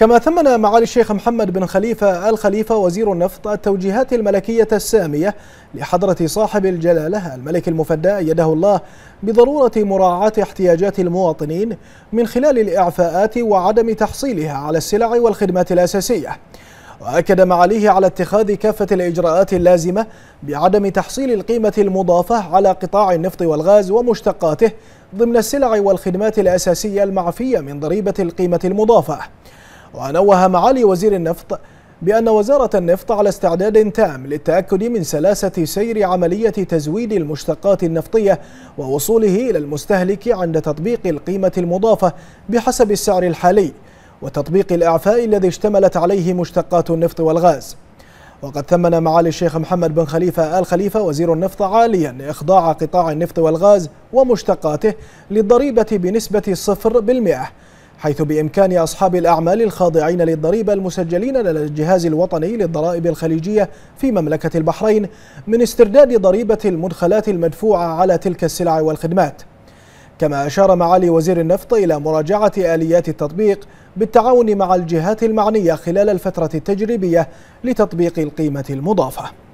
كما ثمن معالي الشيخ محمد بن خليفة الخليفة وزير النفط التوجيهات الملكية السامية لحضرة صاحب الجلالة الملك المفدى يده الله بضرورة مراعاة احتياجات المواطنين من خلال الإعفاءات وعدم تحصيلها على السلع والخدمات الأساسية وأكد معاليه على اتخاذ كافة الإجراءات اللازمة بعدم تحصيل القيمة المضافة على قطاع النفط والغاز ومشتقاته ضمن السلع والخدمات الأساسية المعفية من ضريبة القيمة المضافة ونوه معالي وزير النفط بأن وزارة النفط على استعداد تام للتأكد من سلاسة سير عملية تزويد المشتقات النفطية ووصوله إلى المستهلك عند تطبيق القيمة المضافة بحسب السعر الحالي وتطبيق الإعفاء الذي اشتملت عليه مشتقات النفط والغاز وقد ثمن معالي الشيخ محمد بن خليفة آل خليفة وزير النفط عاليا إخضاع قطاع النفط والغاز ومشتقاته للضريبة بنسبة 0% حيث بإمكان أصحاب الأعمال الخاضعين للضريبة المسجلين لدى الجهاز الوطني للضرائب الخليجية في مملكة البحرين من استرداد ضريبة المدخلات المدفوعة على تلك السلع والخدمات كما أشار معالي وزير النفط إلى مراجعة آليات التطبيق بالتعاون مع الجهات المعنية خلال الفترة التجريبية لتطبيق القيمة المضافة